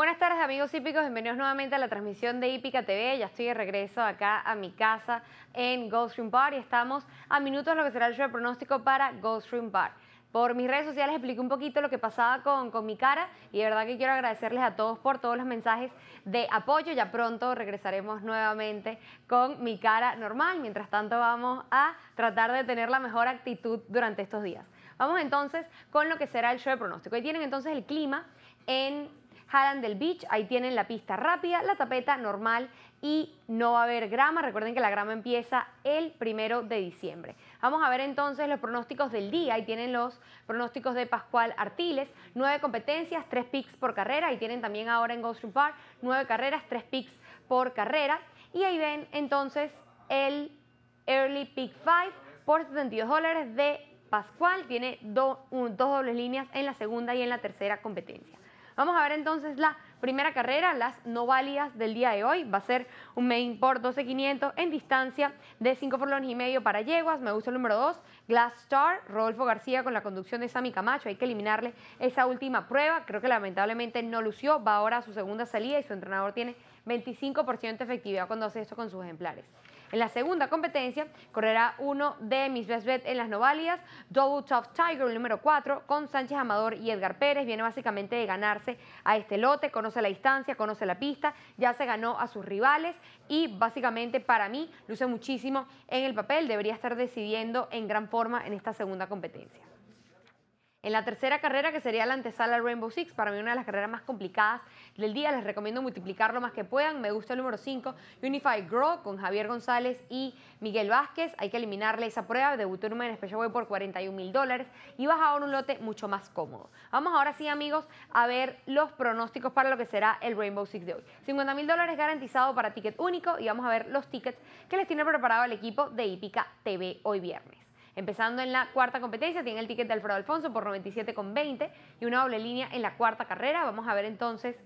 Buenas tardes amigos hípicos, bienvenidos nuevamente a la transmisión de Hípica TV. Ya estoy de regreso acá a mi casa en Goldstream Park y estamos a minutos de lo que será el show de pronóstico para Goldstream Park. Por mis redes sociales expliqué un poquito lo que pasaba con, con mi cara y de verdad que quiero agradecerles a todos por todos los mensajes de apoyo. Ya pronto regresaremos nuevamente con mi cara normal. Mientras tanto vamos a tratar de tener la mejor actitud durante estos días. Vamos entonces con lo que será el show de pronóstico. Ahí tienen entonces el clima en del Beach, ahí tienen la pista rápida, la tapeta normal y no va a haber grama. Recuerden que la grama empieza el primero de diciembre. Vamos a ver entonces los pronósticos del día. Ahí tienen los pronósticos de Pascual Artiles. Nueve competencias, tres picks por carrera. Ahí tienen también ahora en Ghost Park nueve carreras, tres picks por carrera. Y ahí ven entonces el Early Pick 5 por 72 dólares de Pascual. Tiene dos dobles líneas en la segunda y en la tercera competencia. Vamos a ver entonces la primera carrera, las válidas del día de hoy. Va a ser un main por 12500 en distancia de 5 furlones y medio para yeguas. Me gusta el número 2, Glass Star, Rodolfo García con la conducción de Sami Camacho. Hay que eliminarle esa última prueba. Creo que lamentablemente no lució. Va ahora a su segunda salida y su entrenador tiene 25% de efectividad cuando hace esto con sus ejemplares. En la segunda competencia correrá uno de mis best bet en las novalias, Double Top Tiger, número 4, con Sánchez Amador y Edgar Pérez. Viene básicamente de ganarse a este lote, conoce la distancia, conoce la pista, ya se ganó a sus rivales y básicamente para mí luce muchísimo en el papel, debería estar decidiendo en gran forma en esta segunda competencia. En la tercera carrera, que sería la antesala Rainbow Six, para mí una de las carreras más complicadas del día, les recomiendo multiplicar lo más que puedan. Me gusta el número 5, Unified Grow, con Javier González y Miguel Vázquez. Hay que eliminarle esa prueba, debutó en un Way por 41 mil dólares y vas ahora un lote mucho más cómodo. Vamos ahora sí, amigos, a ver los pronósticos para lo que será el Rainbow Six de hoy. 50 mil dólares garantizado para ticket único y vamos a ver los tickets que les tiene preparado el equipo de Hípica TV hoy viernes. Empezando en la cuarta competencia, tiene el ticket de Alfredo Alfonso por 97,20 y una doble línea en la cuarta carrera. Vamos a ver entonces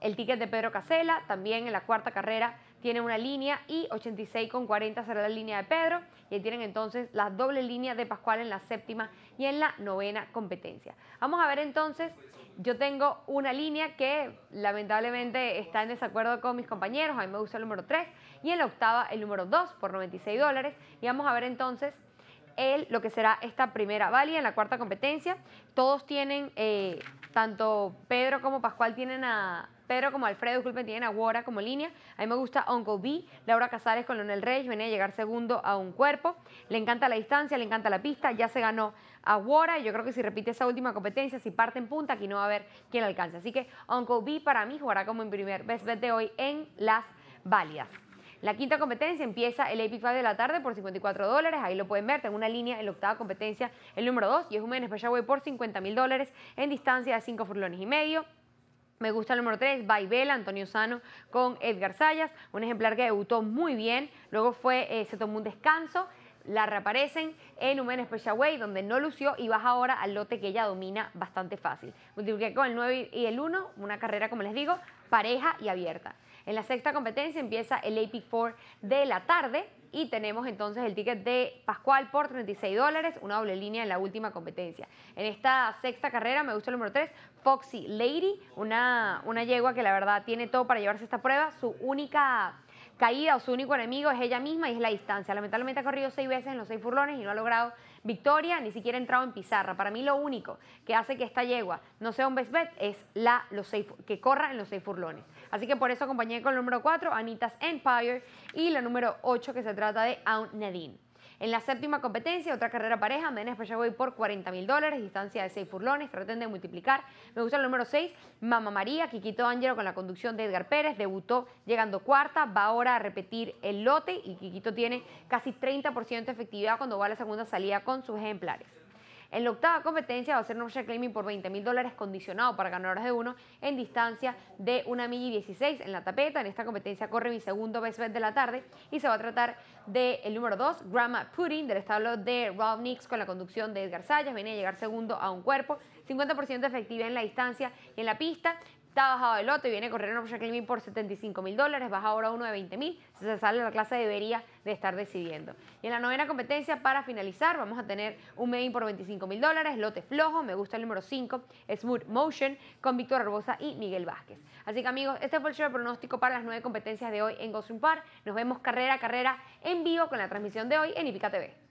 el ticket de Pedro Casela, también en la cuarta carrera tiene una línea y 86,40 será la línea de Pedro. Y ahí tienen entonces la doble línea de Pascual en la séptima y en la novena competencia. Vamos a ver entonces, yo tengo una línea que lamentablemente está en desacuerdo con mis compañeros, a mí me gusta el número 3 y en la octava el número 2 por 96 dólares. Y vamos a ver entonces él lo que será esta primera válida en la cuarta competencia. Todos tienen, eh, tanto Pedro como Pascual tienen a... Pedro como Alfredo, disculpen, tienen a Wora como línea. A mí me gusta Uncle B. Laura Casares con Lonel Reyes. Venía a llegar segundo a un cuerpo. Le encanta la distancia, le encanta la pista. Ya se ganó a Wara Y yo creo que si repite esa última competencia, si parte en punta, aquí no va a haber quién alcance, Así que Uncle B para mí jugará como en primer best bet de hoy en las válidas. La quinta competencia empieza el Epic 5 de la tarde por 54 dólares, ahí lo pueden ver, tengo una línea en la octava competencia, el número 2, y es un Specialway por 50 mil dólares en distancia de 5 furlones y medio. Me gusta el número 3, Vela, Antonio Sano con Edgar Sayas, un ejemplar que debutó muy bien, luego fue, eh, se tomó un descanso la reaparecen en men Special Way, donde no lució y vas ahora al lote que ella domina bastante fácil. Multiplica con el 9 y el 1, una carrera, como les digo, pareja y abierta. En la sexta competencia empieza el AP 4 de la tarde y tenemos entonces el ticket de Pascual por 36 dólares, una doble línea en la última competencia. En esta sexta carrera me gusta el número 3, Foxy Lady, una, una yegua que la verdad tiene todo para llevarse esta prueba. Su única caída o su único enemigo es ella misma y es la distancia. Lamentablemente ha corrido seis veces en los seis furlones y no ha logrado victoria, ni siquiera ha entrado en pizarra. Para mí lo único que hace que esta yegua no sea un best bet es la, los que corra en los seis furlones. Así que por eso acompañé con el número 4, Anita's Empire, y la número 8 que se trata de Aunt Nadine. En la séptima competencia, otra carrera pareja, Menes voy por 40 mil dólares, distancia de 6 furlones, traten de multiplicar. Me gusta el número 6, Mamá María, Quiquito Ángelo con la conducción de Edgar Pérez, debutó llegando cuarta, va ahora a repetir el lote y Quiquito tiene casi 30% de efectividad cuando va a la segunda salida con sus ejemplares. En la octava competencia va a ser un reclaiming por 20 mil dólares condicionado para horas de uno en distancia de una milla y 16 en la tapeta. En esta competencia corre mi segundo best de la tarde y se va a tratar del el número 2, Grandma Pudding, del establo de Rob Nix con la conducción de Edgar Sayas. Viene a llegar segundo a un cuerpo. 50% efectiva en la distancia y en la pista está bajado el lote, viene a correr en Option por 75 mil dólares, baja ahora uno de 20 mil, si se sale la clase debería de estar decidiendo. Y en la novena competencia, para finalizar, vamos a tener un main por 25 mil dólares, lote flojo, me gusta el número 5, Smooth Motion, con Víctor Arbosa y Miguel Vázquez. Así que amigos, este fue el show de pronóstico para las nueve competencias de hoy en Gosling Park. Nos vemos carrera a carrera en vivo con la transmisión de hoy en Ipica TV.